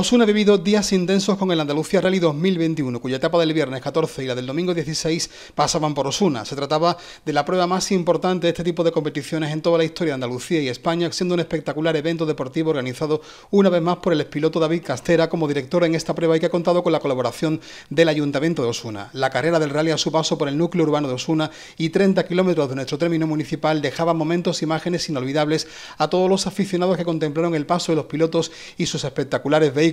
Osuna ha vivido días intensos con el Andalucía Rally 2021, cuya etapa del viernes 14 y la del domingo 16 pasaban por Osuna. Se trataba de la prueba más importante de este tipo de competiciones en toda la historia de Andalucía y España, siendo un espectacular evento deportivo organizado una vez más por el expiloto David Castera como director en esta prueba y que ha contado con la colaboración del Ayuntamiento de Osuna. La carrera del rally a su paso por el núcleo urbano de Osuna y 30 kilómetros de nuestro término municipal dejaba momentos, e imágenes inolvidables a todos los aficionados que contemplaron el paso de los pilotos y sus espectaculares vehículos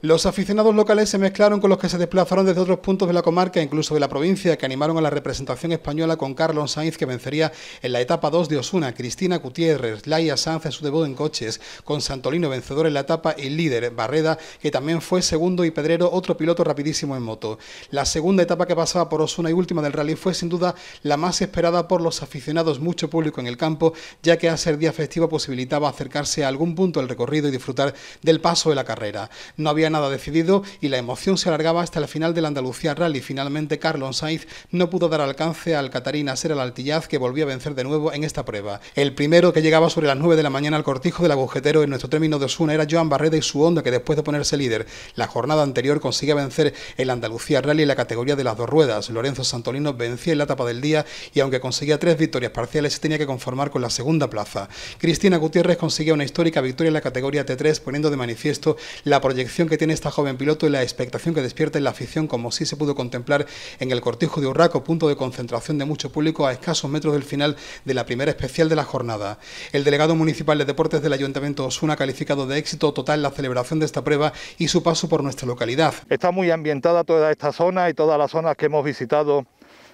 los aficionados locales se mezclaron con los que se desplazaron desde otros puntos de la comarca, incluso de la provincia, que animaron a la representación española con Carlos Sainz, que vencería en la etapa 2 de Osuna, Cristina Gutiérrez, Laia Sanz en su debut en coches, con Santolino vencedor en la etapa y líder, Barreda, que también fue segundo, y Pedrero, otro piloto rapidísimo en moto. La segunda etapa que pasaba por Osuna y última del rally fue sin duda la más esperada por los aficionados, mucho público en el campo, ya que a ser día festivo posibilitaba acercarse a algún punto del recorrido y disfrutar del paso de la carrera. No había nada decidido y la emoción se alargaba hasta el final del Andalucía Rally. Finalmente, Carlos Sainz no pudo dar alcance al Catarina Ser al Altillaz, que volvió a vencer de nuevo en esta prueba. El primero que llegaba sobre las 9 de la mañana al cortijo del agujetero en nuestro término de Osuna era Joan Barreda y su onda, que después de ponerse líder la jornada anterior consigue vencer el Andalucía Rally en la categoría de las dos ruedas. Lorenzo Santolino vencía en la etapa del día y aunque conseguía tres victorias parciales, tenía que conformar con la segunda plaza. Cristina Gutiérrez conseguía una histórica victoria en la categoría T3, poniendo de manifiesto la la proyección que tiene esta joven piloto y la expectación que despierta en la afición, como si se pudo contemplar en el cortijo de Urraco, punto de concentración de mucho público a escasos metros del final de la primera especial de la jornada. El delegado municipal de deportes del Ayuntamiento Osuna ha calificado de éxito total la celebración de esta prueba y su paso por nuestra localidad. Está muy ambientada toda esta zona y todas las zonas que hemos visitado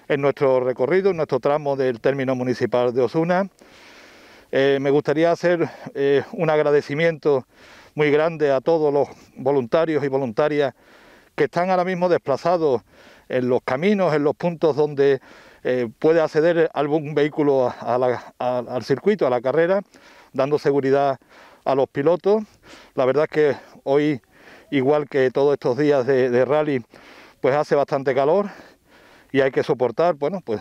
en nuestro recorrido, en nuestro tramo del término municipal de Osuna. Eh, me gustaría hacer eh, un agradecimiento muy grande a todos los voluntarios y voluntarias que están ahora mismo desplazados en los caminos, en los puntos donde eh, puede acceder algún vehículo al circuito, a la carrera, dando seguridad a los pilotos. La verdad es que hoy, igual que todos estos días de, de rally, pues hace bastante calor y hay que soportar, bueno, pues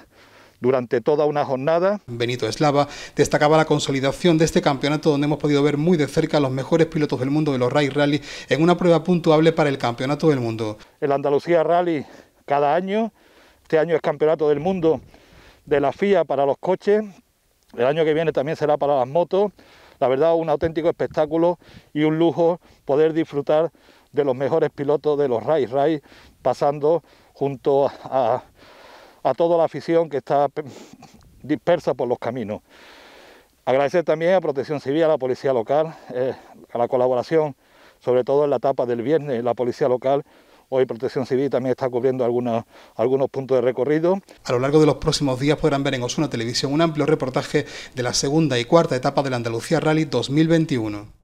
durante toda una jornada. Benito Eslava destacaba la consolidación de este campeonato donde hemos podido ver muy de cerca a los mejores pilotos del mundo de los Rai Rally en una prueba puntuable para el Campeonato del Mundo. El Andalucía Rally cada año, este año es Campeonato del Mundo de la FIA para los coches, el año que viene también será para las motos. La verdad, un auténtico espectáculo y un lujo poder disfrutar de los mejores pilotos de los Rai Rally... pasando junto a a toda la afición que está dispersa por los caminos. Agradecer también a Protección Civil, a la Policía Local, eh, a la colaboración, sobre todo en la etapa del viernes, la Policía Local. Hoy Protección Civil también está cubriendo algunos, algunos puntos de recorrido. A lo largo de los próximos días podrán ver en Osuna Televisión un amplio reportaje de la segunda y cuarta etapa del Andalucía Rally 2021.